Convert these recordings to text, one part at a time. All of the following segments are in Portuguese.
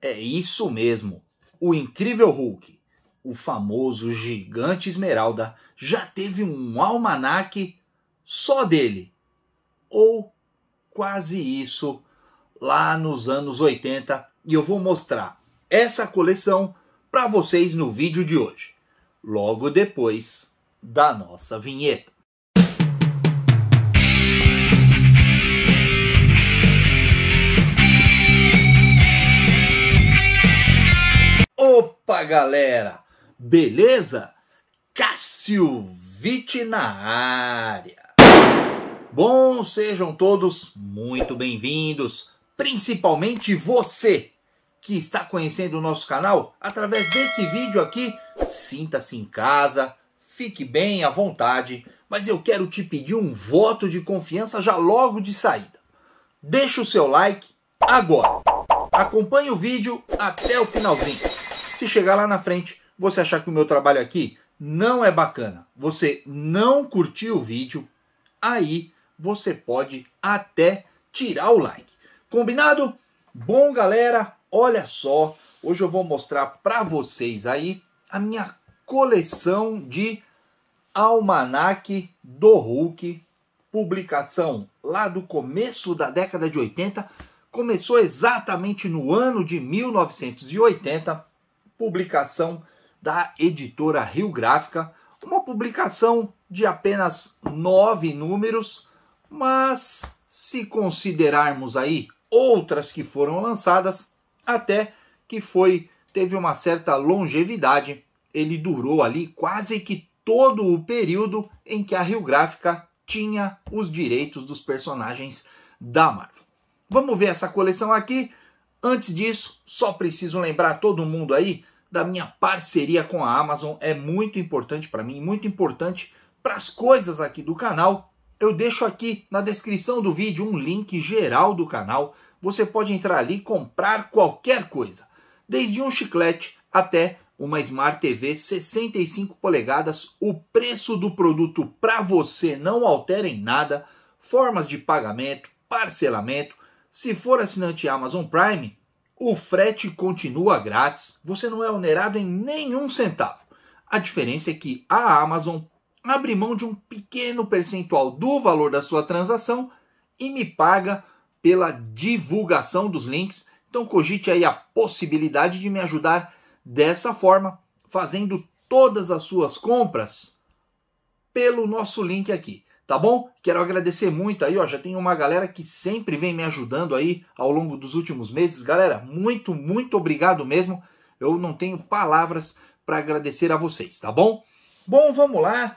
É isso mesmo. O incrível Hulk, o famoso gigante esmeralda, já teve um almanaque só dele. Ou quase isso lá nos anos 80 e eu vou mostrar essa coleção para vocês no vídeo de hoje, logo depois da nossa vinheta. Opa, galera! Beleza? Cássio Vitti na área. Bom, sejam todos muito bem-vindos, principalmente você que está conhecendo o nosso canal através desse vídeo aqui. Sinta-se em casa, fique bem à vontade, mas eu quero te pedir um voto de confiança já logo de saída. Deixa o seu like agora. Acompanhe o vídeo até o finalzinho se chegar lá na frente você achar que o meu trabalho aqui não é bacana, você não curtiu o vídeo, aí você pode até tirar o like. Combinado? Bom, galera, olha só, hoje eu vou mostrar para vocês aí a minha coleção de almanaque do Hulk, publicação lá do começo da década de 80, começou exatamente no ano de 1980 publicação da editora Rio Gráfica, uma publicação de apenas nove números, mas se considerarmos aí outras que foram lançadas, até que foi teve uma certa longevidade. Ele durou ali quase que todo o período em que a Rio Gráfica tinha os direitos dos personagens da Marvel. Vamos ver essa coleção aqui. Antes disso, só preciso lembrar todo mundo aí da minha parceria com a Amazon. É muito importante para mim, muito importante para as coisas aqui do canal. Eu deixo aqui na descrição do vídeo um link geral do canal. Você pode entrar ali e comprar qualquer coisa, desde um chiclete até uma Smart TV 65 polegadas. O preço do produto para você não altera em nada. Formas de pagamento, parcelamento se for assinante Amazon Prime, o frete continua grátis, você não é onerado em nenhum centavo. A diferença é que a Amazon abre mão de um pequeno percentual do valor da sua transação e me paga pela divulgação dos links. Então cogite aí a possibilidade de me ajudar dessa forma, fazendo todas as suas compras pelo nosso link aqui tá bom? Quero agradecer muito aí, ó, já tem uma galera que sempre vem me ajudando aí ao longo dos últimos meses. Galera, muito, muito obrigado mesmo. Eu não tenho palavras para agradecer a vocês, tá bom? Bom, vamos lá.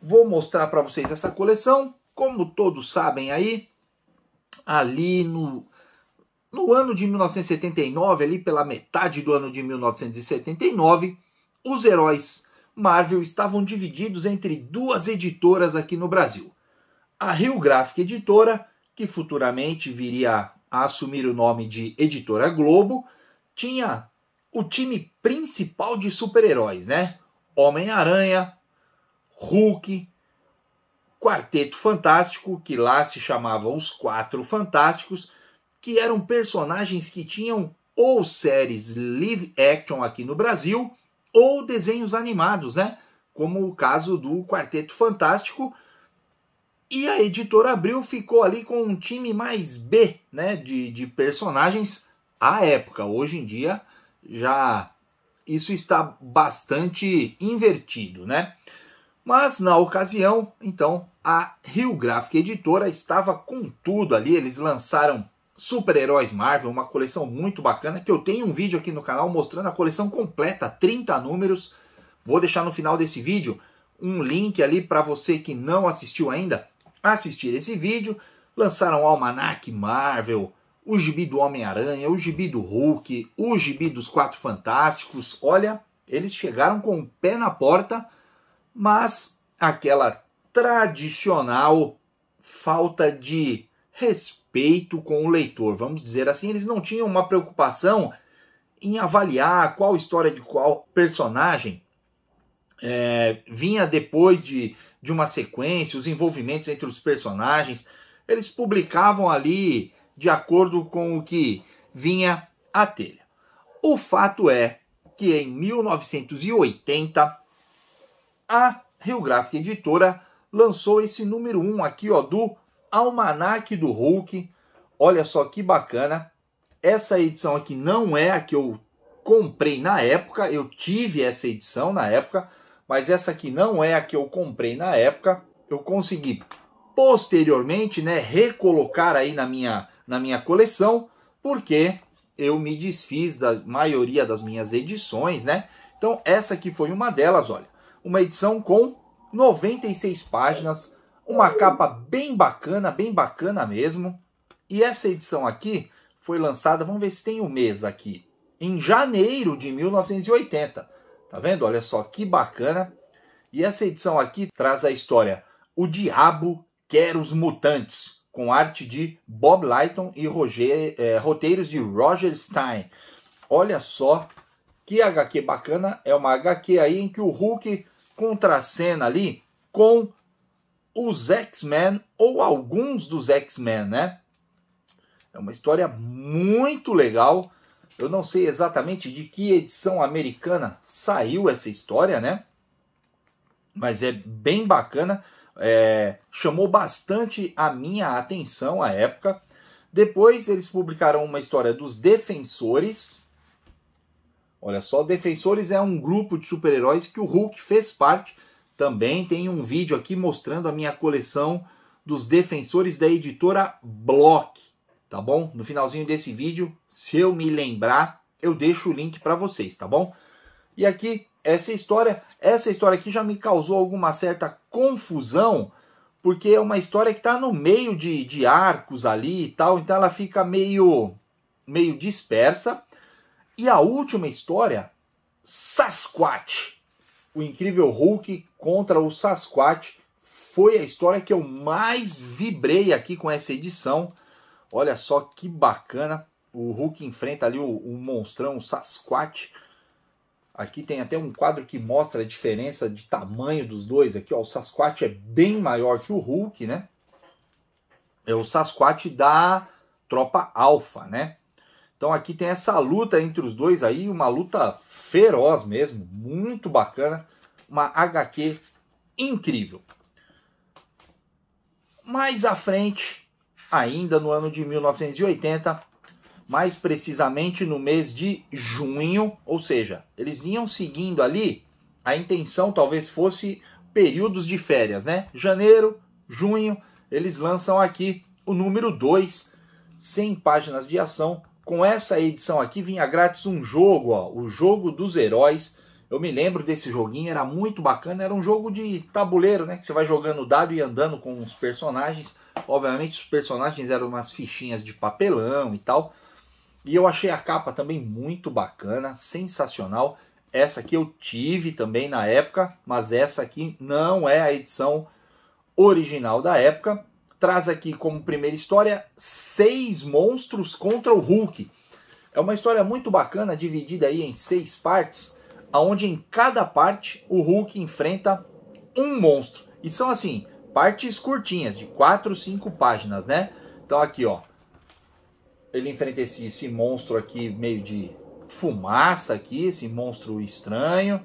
Vou mostrar para vocês essa coleção. Como todos sabem aí, ali no no ano de 1979, ali pela metade do ano de 1979, os heróis Marvel estavam divididos entre duas editoras aqui no Brasil a Rio Gráfica Editora, que futuramente viria a assumir o nome de Editora Globo, tinha o time principal de super-heróis, né? Homem-Aranha, Hulk, Quarteto Fantástico, que lá se chamavam os Quatro Fantásticos, que eram personagens que tinham ou séries live action aqui no Brasil ou desenhos animados, né? Como o caso do Quarteto Fantástico, e a editora Abril ficou ali com um time mais B, né, de, de personagens à época. Hoje em dia já isso está bastante invertido, né? Mas na ocasião, então, a Rio Graphic Editora estava com tudo ali. Eles lançaram Super-Heróis Marvel, uma coleção muito bacana, que eu tenho um vídeo aqui no canal mostrando a coleção completa, 30 números. Vou deixar no final desse vídeo um link ali para você que não assistiu ainda assistir esse vídeo, lançaram o Almanac Marvel, o gibi do Homem-Aranha, o gibi do Hulk, o gibi dos Quatro Fantásticos. Olha, eles chegaram com o pé na porta, mas aquela tradicional falta de respeito com o leitor, vamos dizer assim, eles não tinham uma preocupação em avaliar qual história de qual personagem é, vinha depois de de uma sequência, os envolvimentos entre os personagens. Eles publicavam ali de acordo com o que vinha à telha. O fato é que em 1980 a Rio Gráfica Editora lançou esse número 1 um aqui, ó, do Almanac do Hulk. Olha só que bacana. Essa edição aqui não é a que eu comprei na época, eu tive essa edição na época, mas essa aqui não é a que eu comprei na época. Eu consegui posteriormente, né, recolocar aí na minha na minha coleção, porque eu me desfiz da maioria das minhas edições, né? Então essa aqui foi uma delas, olha. Uma edição com 96 páginas, uma capa bem bacana, bem bacana mesmo. E essa edição aqui foi lançada, vamos ver se tem o um mês aqui, em janeiro de 1980. Tá vendo? Olha só que bacana. E essa edição aqui traz a história O Diabo Quer os Mutantes, com arte de Bob Lighton e Roger, é, roteiros de Roger Stein. Olha só que HQ bacana. É uma HQ aí em que o Hulk contracena ali com os X-Men ou alguns dos X-Men, né? É uma história muito legal eu não sei exatamente de que edição americana saiu essa história, né? Mas é bem bacana. É, chamou bastante a minha atenção à época. Depois eles publicaram uma história dos Defensores. Olha só, Defensores é um grupo de super-heróis que o Hulk fez parte. Também tem um vídeo aqui mostrando a minha coleção dos Defensores da editora Block tá bom? No finalzinho desse vídeo, se eu me lembrar, eu deixo o link para vocês, tá bom? E aqui essa história, essa história aqui já me causou alguma certa confusão, porque é uma história que está no meio de, de arcos ali e tal, então ela fica meio meio dispersa. E a última história, Sasquatch. O incrível Hulk contra o Sasquatch foi a história que eu mais vibrei aqui com essa edição. Olha só que bacana. O Hulk enfrenta ali o, o monstrão, o Sasquatch. Aqui tem até um quadro que mostra a diferença de tamanho dos dois. Aqui, ó, o Sasquatch é bem maior que o Hulk, né? É o Sasquatch da tropa Alpha, né? Então aqui tem essa luta entre os dois aí, uma luta feroz mesmo, muito bacana, uma HQ incrível. Mais à frente, ainda no ano de 1980, mais precisamente no mês de junho, ou seja, eles vinham seguindo ali, a intenção talvez fosse períodos de férias, né? Janeiro, junho, eles lançam aqui o número 2, 100 páginas de ação. Com essa edição aqui vinha grátis um jogo, ó, o jogo dos heróis. Eu me lembro desse joguinho, era muito bacana, era um jogo de tabuleiro, né, que você vai jogando dado e andando com os personagens. Obviamente, os personagens eram umas fichinhas de papelão e tal. E eu achei a capa também muito bacana, sensacional. Essa aqui eu tive também na época, mas essa aqui não é a edição original da época. Traz aqui como primeira história seis monstros contra o Hulk. É uma história muito bacana, dividida aí em seis partes, aonde em cada parte o Hulk enfrenta um monstro. E são assim, Partes curtinhas, de 4, 5 páginas, né? Então aqui, ó. Ele enfrenta esse, esse monstro aqui, meio de fumaça aqui, esse monstro estranho.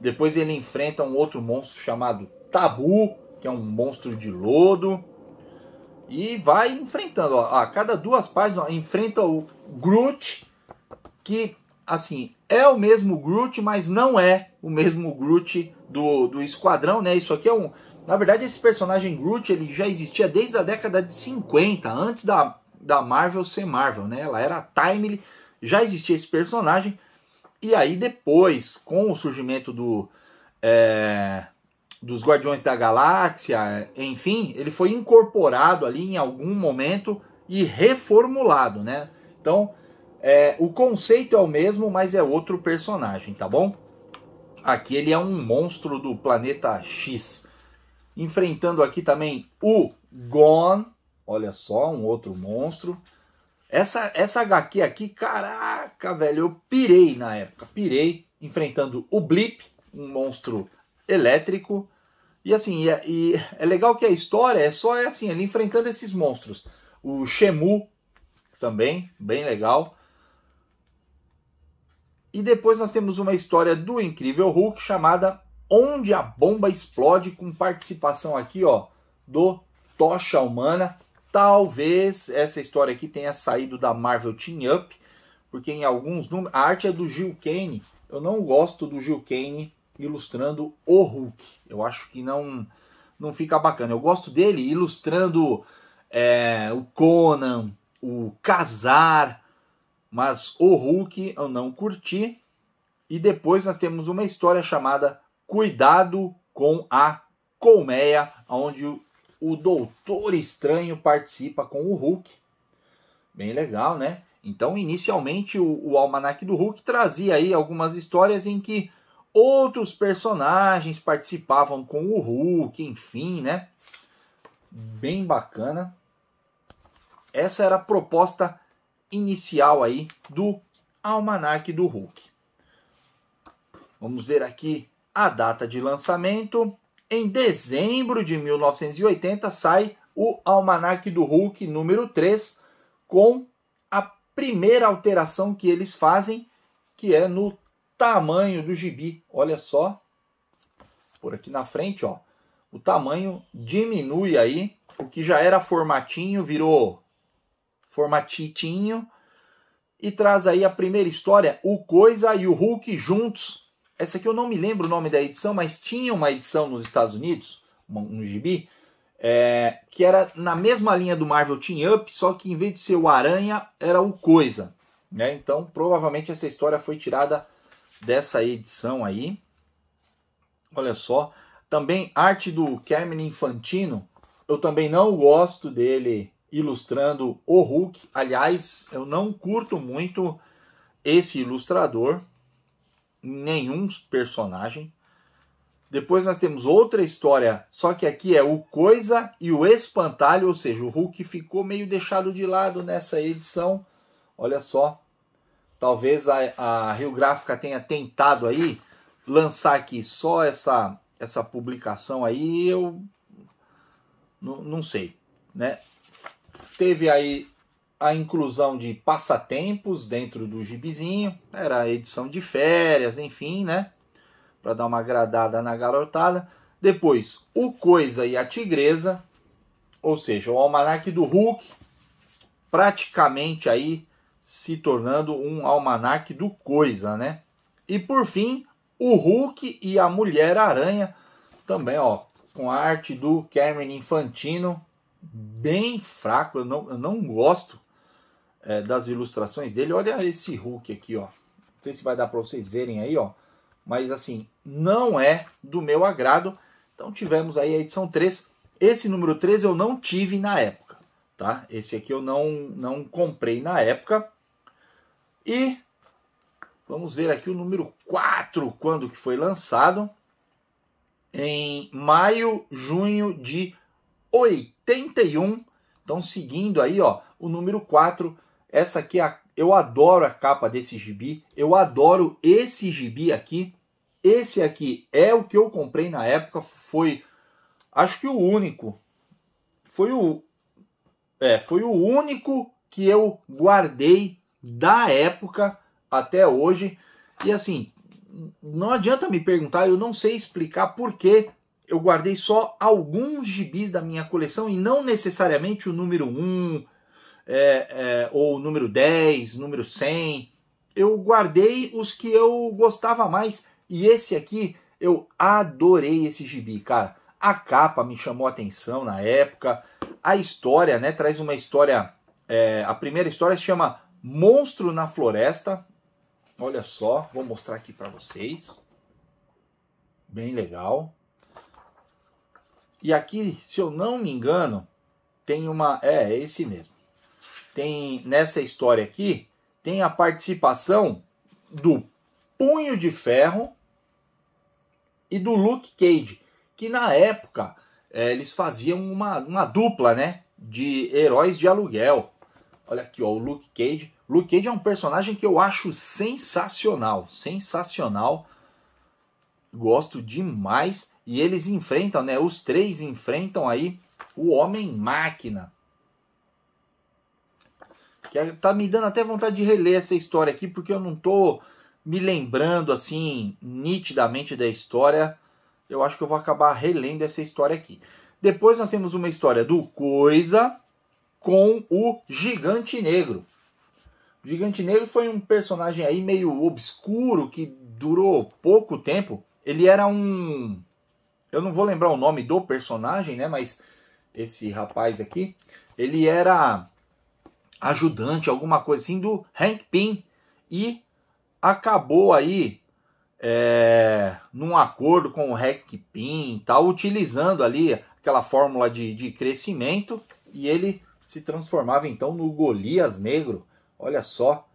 Depois ele enfrenta um outro monstro chamado Tabu, que é um monstro de lodo. E vai enfrentando, ó. A cada duas páginas, ó, enfrenta o Groot, que, assim, é o mesmo Groot, mas não é o mesmo Groot do, do Esquadrão, né? Isso aqui é um, na verdade, esse personagem Groot ele já existia desde a década de 50, antes da, da Marvel ser Marvel, né? Ela era Timely, já existia esse personagem. E aí depois, com o surgimento do é, dos Guardiões da Galáxia, enfim, ele foi incorporado ali em algum momento e reformulado, né? Então, é, o conceito é o mesmo, mas é outro personagem, tá bom? Aqui ele é um monstro do planeta X. Enfrentando aqui também o Gon. Olha só, um outro monstro. Essa, essa HQ aqui, caraca, velho, eu pirei na época. Pirei enfrentando o Blip, um monstro elétrico. E assim, e, é, e, é legal que a história é só é assim, ele enfrentando esses monstros. O Shemu também, bem legal. E depois nós temos uma história do Incrível Hulk chamada onde a bomba explode com participação aqui, ó, do Tocha Humana. Talvez essa história aqui tenha saído da Marvel Team Up, porque em alguns números a arte é do Gil Kane. Eu não gosto do Gil Kane ilustrando o Hulk. Eu acho que não não fica bacana. Eu gosto dele ilustrando é, o Conan, o Kazar, mas o Hulk eu não curti. E depois nós temos uma história chamada cuidado com a colmeia, onde o, Doutor Estranho participa com o Hulk. Bem legal, né? Então, inicialmente, o, o Almanac do Hulk trazia aí algumas histórias em que outros personagens participavam com o Hulk, enfim, né? Bem bacana. Essa era a proposta inicial aí do Almanac do Hulk. Vamos ver aqui a data de lançamento. Em dezembro de 1980 sai o Almanac do Hulk número 3 com a primeira alteração que eles fazem, que é no tamanho do gibi. Olha só, por aqui na frente, ó, o tamanho diminui aí, o que já era formatinho virou formatitinho e traz aí a primeira história, o Coisa e o Hulk juntos essa aqui eu não me lembro o nome da edição, mas tinha uma edição nos Estados Unidos, um, um gibi, é, que era na mesma linha do Marvel Team Up, só que em vez de ser o Aranha, era o Coisa. Né? Então, provavelmente essa história foi tirada dessa edição aí. Olha só. Também arte do Carmen Infantino. Eu também não gosto dele ilustrando o Hulk. Aliás, eu não curto muito esse ilustrador nenhum personagem. Depois nós temos outra história, só que aqui é o Coisa e o Espantalho, ou seja, o Hulk ficou meio deixado de lado nessa edição. Olha só, talvez a, a Rio Gráfica tenha tentado aí lançar aqui só essa, essa publicação aí, eu não, não sei, né? Teve aí a inclusão de passatempos dentro do gibizinho, era a edição de férias, enfim, né? Para dar uma agradada na garotada. Depois, O Coisa e a Tigresa, ou seja, o almanaque do Hulk, praticamente aí se tornando um almanaque do Coisa, né? E por fim, o Hulk e a Mulher Aranha, também, ó, com a arte do Cameron Infantino, bem fraco, eu não, eu não gosto é, das ilustrações dele. Olha esse Hulk aqui, ó. Não sei se vai dar para vocês verem aí, ó. Mas assim, não é do meu agrado. Então tivemos aí a edição 3. Esse número 3 eu não tive na época, tá? Esse aqui eu não, não comprei na época. E vamos ver aqui o número 4, quando que foi lançado. Em maio, junho de 81. Então, seguindo aí, ó, o número 4 essa aqui, é eu adoro a capa desse gibi. Eu adoro esse gibi aqui. Esse aqui é o que eu comprei na época. Foi, acho que o único. Foi o, é, foi o único que eu guardei da época até hoje. E assim, não adianta me perguntar, eu não sei explicar por que eu guardei só alguns gibis da minha coleção e não necessariamente o número 1, é, é, ou número 10, número 100. Eu guardei os que eu gostava mais. E esse aqui, eu adorei esse gibi, cara. A capa me chamou a atenção na época. A história, né? Traz uma história. É, a primeira história se chama Monstro na Floresta. Olha só, vou mostrar aqui para vocês. Bem legal. E aqui, se eu não me engano, tem uma. É, é esse mesmo tem nessa história aqui, tem a participação do Punho de Ferro e do Luke Cage, que na época é, eles faziam uma, uma dupla, né, de heróis de aluguel. Olha aqui, ó, o Luke Cage. Luke Cage é um personagem que eu acho sensacional, sensacional. Gosto demais e eles enfrentam, né, os três enfrentam aí o Homem Máquina. Que tá me dando até vontade de reler essa história aqui, porque eu não tô me lembrando assim nitidamente da história. Eu acho que eu vou acabar relendo essa história aqui. Depois nós temos uma história do Coisa com o Gigante Negro. O Gigante Negro foi um personagem aí meio obscuro que durou pouco tempo. Ele era um. Eu não vou lembrar o nome do personagem, né? Mas esse rapaz aqui. Ele era ajudante, alguma coisa assim, do Hank Pym. E acabou aí é, num acordo com o Hank Pym tá utilizando ali aquela fórmula de, de crescimento. E ele se transformava então no Golias Negro. Olha só,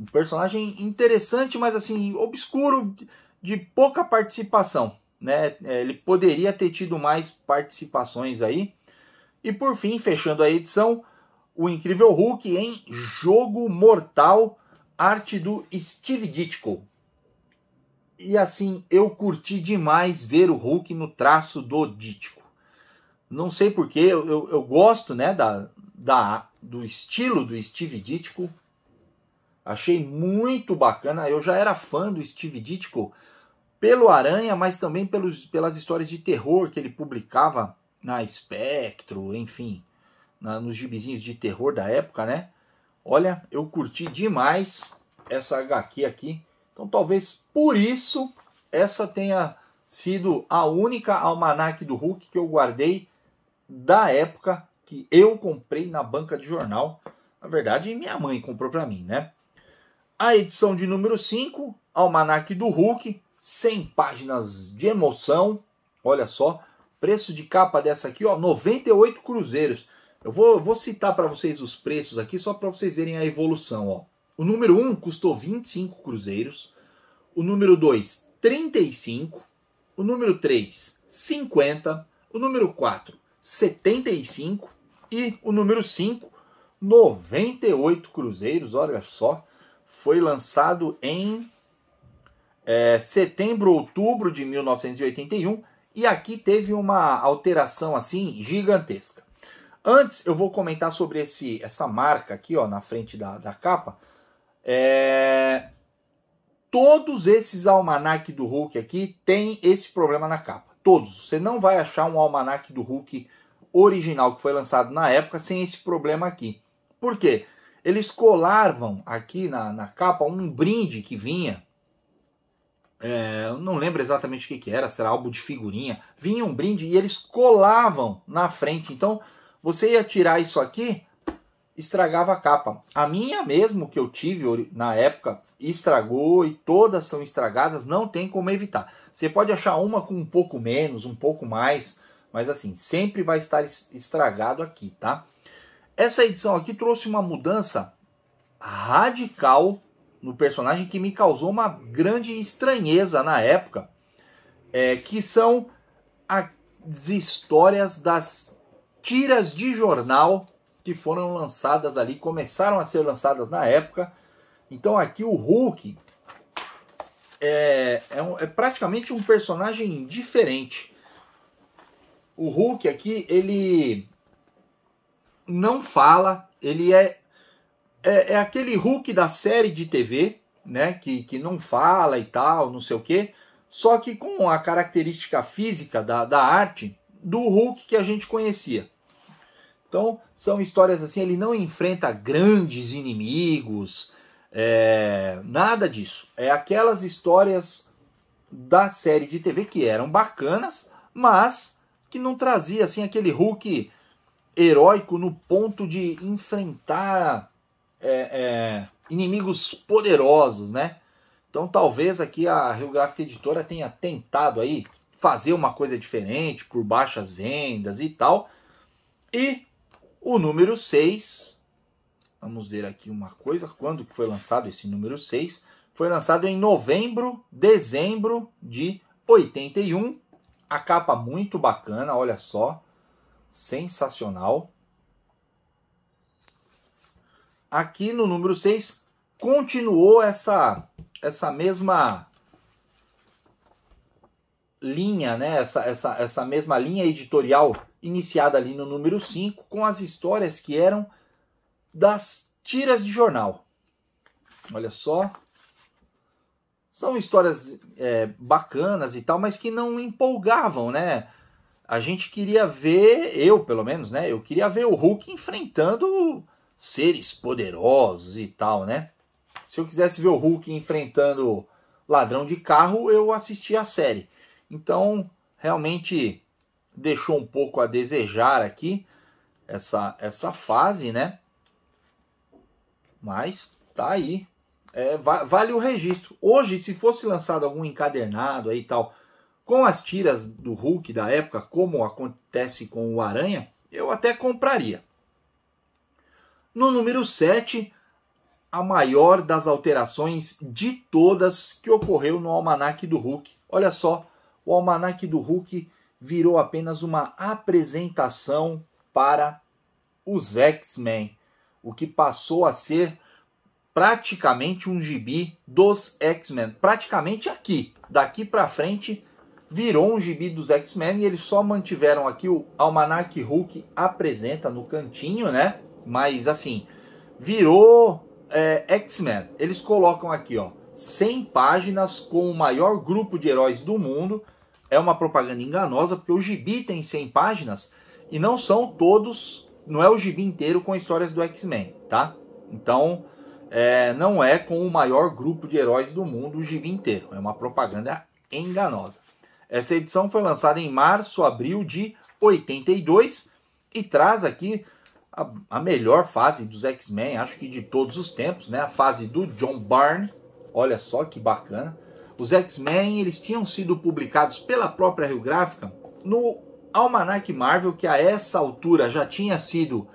um personagem interessante, mas assim, obscuro, de pouca participação. Né? É, ele poderia ter tido mais participações aí. E por fim, fechando a edição, o Incrível Hulk em Jogo Mortal, arte do Steve Ditko. E assim, eu curti demais ver o Hulk no traço do Ditko. Não sei porquê, eu, eu, eu gosto né, da, da, do estilo do Steve Ditko. Achei muito bacana. Eu já era fã do Steve Ditko pelo Aranha, mas também pelos, pelas histórias de terror que ele publicava na Spectro, enfim na, nos gibizinhos de terror da época, né? Olha, eu curti demais essa HQ aqui. Então talvez por isso essa tenha sido a única almanac do Hulk que eu guardei da época que eu comprei na banca de jornal. Na verdade, minha mãe comprou para mim, né? A edição de número 5, Almanac do Hulk, 100 páginas de emoção. Olha só, preço de capa dessa aqui, ó, 98 cruzeiros. Eu vou, vou citar para vocês os preços aqui, só para vocês verem a evolução. Ó. O número 1 custou 25 cruzeiros. O número 2, 35. O número 3, 50. O número 4, 75. E o número 5, 98 cruzeiros. Olha só. Foi lançado em é, setembro, outubro de 1981. E aqui teve uma alteração assim gigantesca. Antes, eu vou comentar sobre esse, essa marca aqui, ó, na frente da, da capa. É... Todos esses almanac do Hulk aqui tem esse problema na capa. Todos. Você não vai achar um almanac do Hulk original que foi lançado na época sem esse problema aqui. Por quê? Eles colavam aqui na, na capa um brinde que vinha. É, não lembro exatamente o que, que era, será álbum de figurinha. Vinha um brinde e eles colavam na frente. Então, você ia tirar isso aqui, estragava a capa. A minha mesmo que eu tive na época estragou e todas são estragadas, não tem como evitar. Você pode achar uma com um pouco menos, um pouco mais, mas assim, sempre vai estar estragado aqui, tá? Essa edição aqui trouxe uma mudança radical no personagem que me causou uma grande estranheza na época, é, que são as histórias das tiras de jornal que foram lançadas ali, começaram a ser lançadas na época. Então aqui o Hulk é, é, um, é praticamente um personagem diferente. O Hulk aqui, ele não fala, ele é, é, é aquele Hulk da série de TV, né? Que, que não fala e tal, não sei o quê. Só que com a característica física da, da arte do Hulk que a gente conhecia. Então, são histórias assim, ele não enfrenta grandes inimigos, é, nada disso. É aquelas histórias da série de TV que eram bacanas, mas que não trazia assim aquele Hulk heróico no ponto de enfrentar é, é, inimigos poderosos, né? Então talvez aqui a Rio Gráfica Editora tenha tentado aí fazer uma coisa diferente por baixas vendas e tal. E o número 6, vamos ver aqui uma coisa, quando que foi lançado esse número 6? Foi lançado em novembro, dezembro de 81. A capa muito bacana, olha só, sensacional. Aqui no número 6 continuou essa essa mesma linha, né? Essa, essa, essa mesma linha editorial iniciada ali no número 5, com as histórias que eram das tiras de jornal. Olha só. São histórias é, bacanas e tal, mas que não empolgavam, né? A gente queria ver, eu pelo menos, né? Eu queria ver o Hulk enfrentando seres poderosos e tal, né? Se eu quisesse ver o Hulk enfrentando ladrão de carro, eu assistia a série. Então, realmente deixou um pouco a desejar aqui essa essa fase, né? Mas tá aí. É, vale o registro. Hoje, se fosse lançado algum encadernado aí e tal, com as tiras do Hulk da época, como acontece com o Aranha, eu até compraria. No número 7, a maior das alterações de todas que ocorreu no almanaque do Hulk. Olha só, o almanaque do Hulk virou apenas uma apresentação para os X-Men, o que passou a ser praticamente um gibi dos X-Men. Praticamente aqui, daqui para frente, virou um gibi dos X-Men e eles só mantiveram aqui o Almanac Hulk apresenta no cantinho, né? Mas assim, virou é, X-Men. Eles colocam aqui, ó, 100 páginas com o maior grupo de heróis do mundo é uma propaganda enganosa, porque o gibi tem 100 páginas e não são todos, não é o gibi inteiro com histórias do X-Men, tá? Então, é, não é com o maior grupo de heróis do mundo o gibi inteiro, é uma propaganda enganosa. Essa edição foi lançada em março, abril de 82 e traz aqui a, a melhor fase dos X-Men, acho que de todos os tempos, né? A fase do John Byrne, olha só que bacana os X-Men eles tinham sido publicados pela própria Rio Gráfica no Almanac Marvel, que a essa altura já tinha sido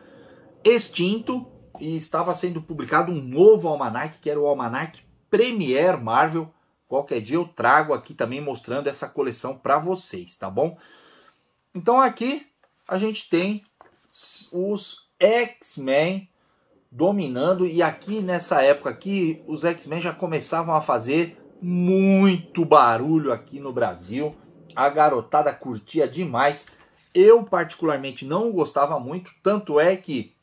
extinto e estava sendo publicado um novo almanac, que era o Almanac Premier Marvel. Qualquer dia eu trago aqui também mostrando essa coleção para vocês, tá bom? Então aqui a gente tem os X-Men dominando e aqui nessa época aqui os X-Men já começavam a fazer muito barulho aqui no Brasil. A garotada curtia demais. Eu, particularmente, não gostava muito. Tanto é que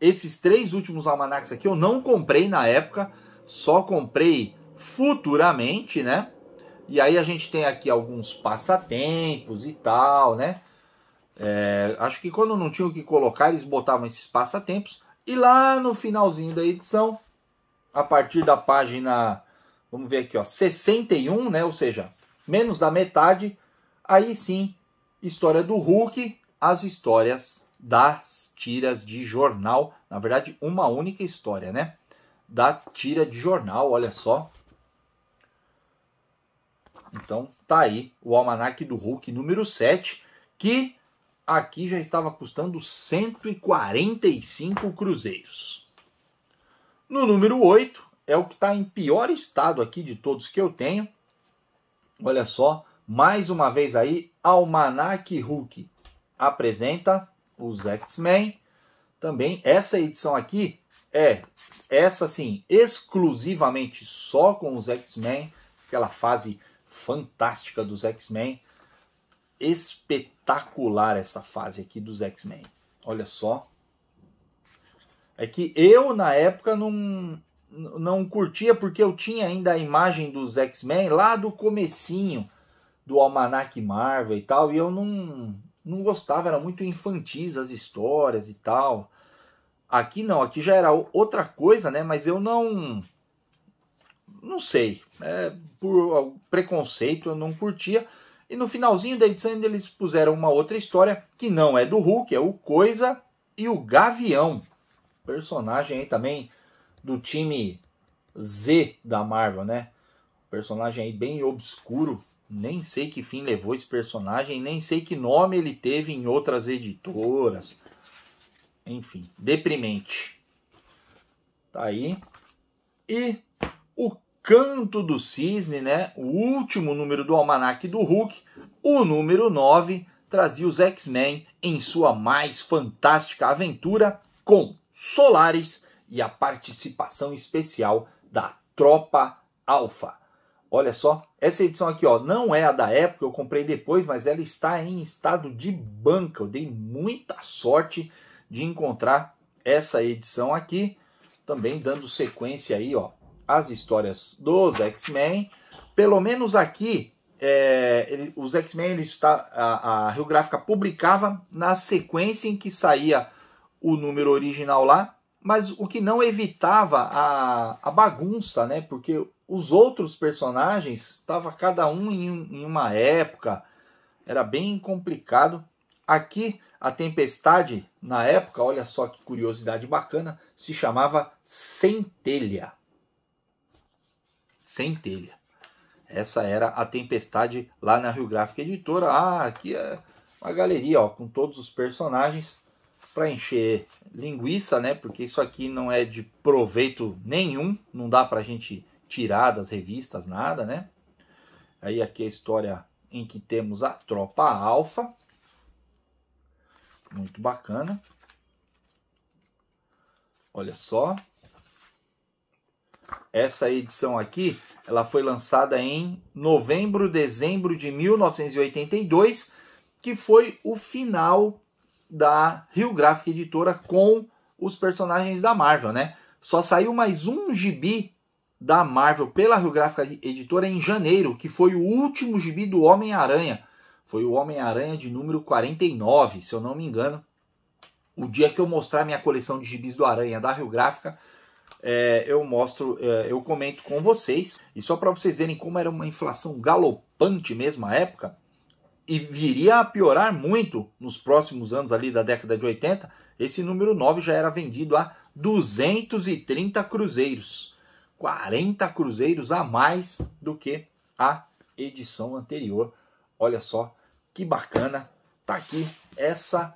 esses três últimos almanacs aqui eu não comprei na época, só comprei futuramente, né? E aí a gente tem aqui alguns passatempos e tal, né? É, acho que quando não tinha o que colocar, eles botavam esses passatempos. E lá no finalzinho da edição, a partir da página vamos ver aqui, ó, 61, né? Ou seja, menos da metade. Aí sim, história do Hulk, as histórias das tiras de jornal. Na verdade, uma única história, né? Da tira de jornal, olha só. Então, tá aí o almanac do Hulk número 7, que aqui já estava custando 145 cruzeiros. No número 8, é o que está em pior estado aqui de todos que eu tenho. Olha só, mais uma vez aí, Almanac Hulk apresenta os X-Men. Também essa edição aqui é essa sim, exclusivamente só com os X-Men, aquela fase fantástica dos X-Men. Espetacular essa fase aqui dos X-Men. Olha só. É que eu na época não não curtia porque eu tinha ainda a imagem dos X-Men lá do comecinho do Almanac Marvel e tal, e eu não, não gostava, era muito infantis as histórias e tal. Aqui não, aqui já era outra coisa, né? Mas eu não. Não sei. É, por preconceito eu não curtia. E no finalzinho da edição eles puseram uma outra história que não é do Hulk, é o Coisa e o Gavião. Personagem aí também do time Z da Marvel, né? Personagem aí bem obscuro. Nem sei que fim levou esse personagem, nem sei que nome ele teve em outras editoras. Enfim, deprimente. Tá aí. E o Canto do Cisne, né? O último número do almanac do Hulk, o número 9, trazia os X-Men em sua mais fantástica aventura com Solares e a participação especial da Tropa Alfa. Olha só, essa edição aqui ó, não é a da época, eu comprei depois, mas ela está em estado de banca. Eu dei muita sorte de encontrar essa edição aqui, também dando sequência aí ó, às histórias dos X-Men. Pelo menos aqui, é, ele, os X-Men, tá, a, a Rio Gráfica publicava na sequência em que saía o número original lá, mas o que não evitava a, a bagunça, né? Porque os outros personagens estava cada um em, em uma época, era bem complicado. Aqui a tempestade, na época, olha só que curiosidade bacana, se chamava centelha. Centelha. Essa era a tempestade lá na Rio Gráfica Editora. Ah, aqui é uma galeria ó, com todos os personagens para encher linguiça, né? Porque isso aqui não é de proveito nenhum, não dá para a gente tirar das revistas nada, né? Aí aqui é a história em que temos a tropa alfa, muito bacana. Olha só. Essa edição aqui, ela foi lançada em novembro, dezembro de 1982, que foi o final da Rio Graphic Editora com os personagens da Marvel, né? Só saiu mais um gibi da Marvel pela Rio Graphic Editora em janeiro, que foi o último gibi do Homem-Aranha. Foi o Homem-Aranha de número 49, se eu não me engano. O dia que eu mostrar minha coleção de gibis do Aranha da Rio Gráfica, é, eu mostro, é, eu comento com vocês. E só para vocês verem como era uma inflação galopante mesmo à época, e viria a piorar muito nos próximos anos ali da década de 80, esse número 9 já era vendido a 230 cruzeiros. 40 cruzeiros a mais do que a edição anterior. Olha só que bacana. Tá aqui essa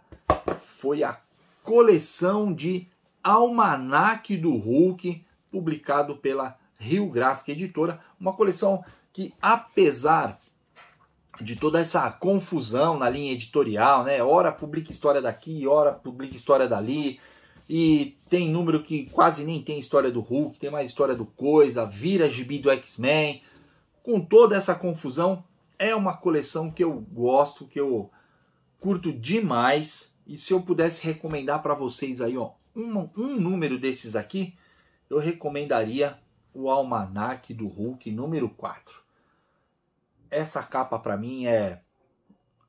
foi a coleção de Almanac do Hulk, publicado pela Rio Gráfica Editora, uma coleção que apesar de toda essa confusão na linha editorial, né? Ora publica história daqui, ora publica história dali. E tem número que quase nem tem história do Hulk, tem mais história do Coisa, vira gibi do X-Men. Com toda essa confusão, é uma coleção que eu gosto, que eu curto demais. E se eu pudesse recomendar para vocês aí, ó, um, um número desses aqui, eu recomendaria o Almanac do Hulk número 4 essa capa para mim é.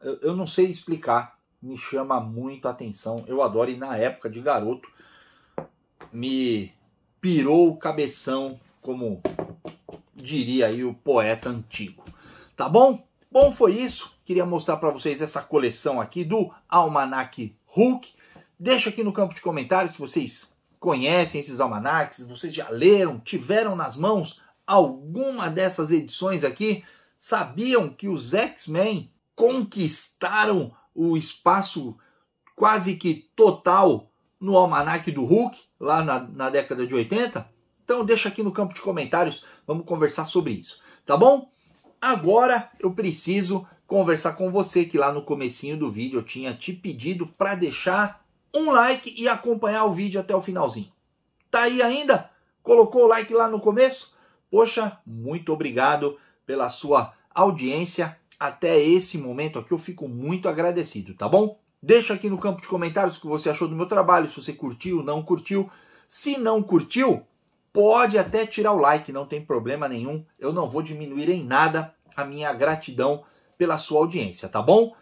Eu, eu não sei explicar, me chama muito a atenção. Eu adoro, e na época de garoto, me pirou o cabeção, como diria aí o poeta antigo. Tá bom? Bom, foi isso. Queria mostrar para vocês essa coleção aqui do Almanac Hulk. Deixa aqui no campo de comentários se vocês conhecem esses almanacs, vocês já leram, tiveram nas mãos alguma dessas edições aqui. Sabiam que os X-Men conquistaram o espaço quase que total no almanac do Hulk, lá na, na década de 80? Então deixa aqui no campo de comentários, vamos conversar sobre isso, tá bom? Agora eu preciso conversar com você que lá no comecinho do vídeo eu tinha te pedido para deixar um like e acompanhar o vídeo até o finalzinho. Tá aí ainda? Colocou o like lá no começo? Poxa, muito obrigado pela sua audiência até esse momento aqui. Eu fico muito agradecido, tá bom? Deixa aqui no campo de comentários o que você achou do meu trabalho, se você curtiu, não curtiu. Se não curtiu, pode até tirar o like, não tem problema nenhum. Eu não vou diminuir em nada a minha gratidão pela sua audiência, tá bom?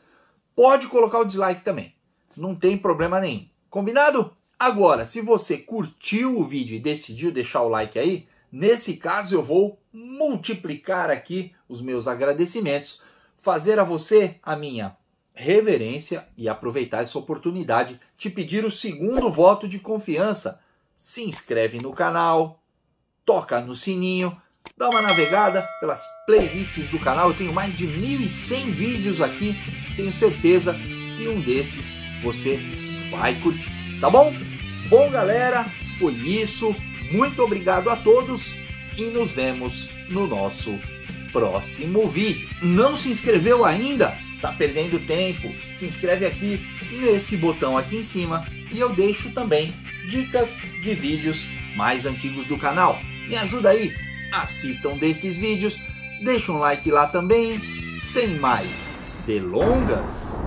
Pode colocar o dislike também, não tem problema nenhum. Combinado? Agora, se você curtiu o vídeo e decidiu deixar o like aí, nesse caso eu vou multiplicar aqui os meus agradecimentos, fazer a você a minha reverência e aproveitar essa oportunidade de pedir o segundo voto de confiança. Se inscreve no canal, toca no sininho, dá uma navegada pelas playlists do canal. Eu tenho mais de 1.100 vídeos aqui, tenho certeza que um desses você vai curtir, tá bom? Bom, galera, foi isso. Muito obrigado a todos e nos vemos no nosso próximo vídeo. Não se inscreveu ainda? Tá perdendo tempo? Se inscreve aqui nesse botão aqui em cima e eu deixo também dicas de vídeos mais antigos do canal. Me ajuda aí, assistam desses vídeos, deixa um like lá também. Sem mais delongas,